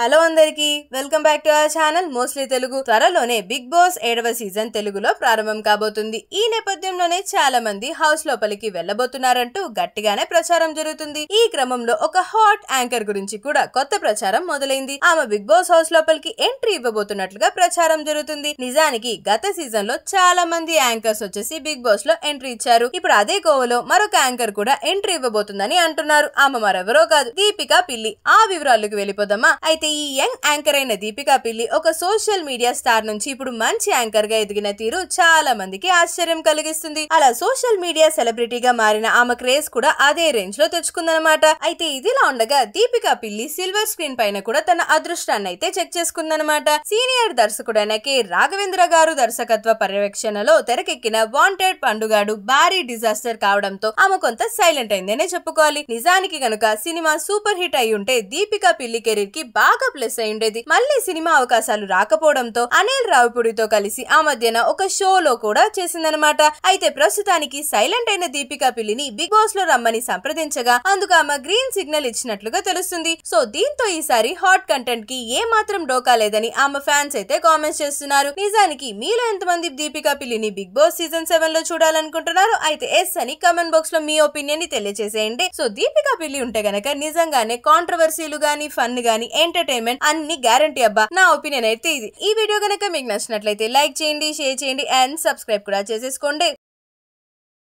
hello అందరికీ welcome back to our channel mostly Telugu త్వరలోనే Bigg boss ఏడవ సీజన్ తెలుగులో ప్రారంభం కాబోతుంది ఈ నేపథ్యంలోనే చాలా మంది హౌస్ లోపలికి వెళ్లబోతున్నారంటూ గట్టిగానే ప్రచారం జరుగుతుంది ఈ క్రమంలో ఒక హాట్ యాంకర్ గురించి కూడా కొత్త ప్రచారం మొదలైంది ఆమె బిగ్ బాస్ హౌస్ లోపలికి ఎంట్రీ ఇవ్వబోతున్నట్లుగా ప్రచారం జరుగుతుంది నిజానికి గత సీజన్ లో చాలా మంది యాంకర్స్ వచ్చేసి బిగ్ బాస్ లో ఎంట్రీ ఇచ్చారు ఇప్పుడు అదే కోవలో మరొక యాంకర్ కూడా ఎంట్రీ ఇవ్వబోతుందని అంటున్నారు ఆమె మరెవరో కాదు దీపిక పిల్లి ఆ వివరాలకు వెళ్ళిపోదామా అయితే అయితే ఈ యంగ్ యాంకర్ అయిన దీపికా పిల్లి ఒక సోషల్ మీడియా స్టార్ నుంచి ఇప్పుడు మంచి యాంకర్ గా ఎదిగిన తీరు చాలా మందికి ఆశ్చర్యం కలిగిస్తుంది అలా సోషల్ మీడియా సెలబ్రిటీగా మారిన ఆమె క్రేజ్ కూడా అదే రేంజ్ లో తెచ్చుకుందనమాట అయితే ఇదిలా ఉండగా దీపికా పిల్లి సిల్వర్ స్క్రీన్ పైన కూడా తన అదృష్టాన్ని అయితే చెక్ చేసుకుందనమాట సీనియర్ దర్శకుడైన కె రాఘవేంద్ర గారు దర్శకత్వ పర్యవేక్షణలో తెరకెక్కిన వాంటెడ్ పండుగాడు భారీ డిజాస్టర్ కావడంతో ఆమె కొంత సైలెంట్ అయిందనే చెప్పుకోవాలి నిజానికి గనుక సినిమా సూపర్ హిట్ అయి ఉంటే దీపికా పిల్లి కెరీర్ కి బాగా బాగా లెస్ అయి ఉండేది మళ్ళీ సినిమా అవకాశాలు రాకపోవడంతో అనిల్ రావిపూడితో కలిసి ఆ మధ్యన ఒక షోలో కూడా చేసిందనమాట అయితే ప్రస్తుతానికి సైలెంట్ అయిన దీపికా పిల్లిని బిగ్ బాస్ లో రమ్మని సంప్రదించగా అందుకు ఆమె గ్రీన్ సిగ్నల్ ఇచ్చినట్లుగా తెలుస్తుంది సో దీంతో ఈసారి హాట్ కంటెంట్ కి ఏ మాత్రం డోకా లేదని ఆమె ఫ్యాన్స్ అయితే కామెంట్స్ చేస్తున్నారు నిజానికి మీలో ఎంతమంది దీపికా పిల్లిని బిగ్ బాస్ సీజన్ సెవెన్ లో చూడాలనుకుంటున్నారు అయితే ఎస్ అని కమెంట్ బాక్స్ లో మీ ఒపీనియన్ ని తెలియజేసేయండి సో దీపికా పిల్లి ఉంటే గనక నిజంగానే కాంట్రవర్సీలు గానీ ఫన్ గాని ఎంటర్టైన్ ఎంటర్టైన్మెంట్ అన్ని గ్యారంటీ అబ్బా నా ఒపీనియన్ అయితే ఇది ఈ వీడియో కనుక మీకు నచ్చినట్లయితే లైక్ చేయండి షేర్ చేయండి అండ్ సబ్స్క్రైబ్ కూడా చేసేసుకోండి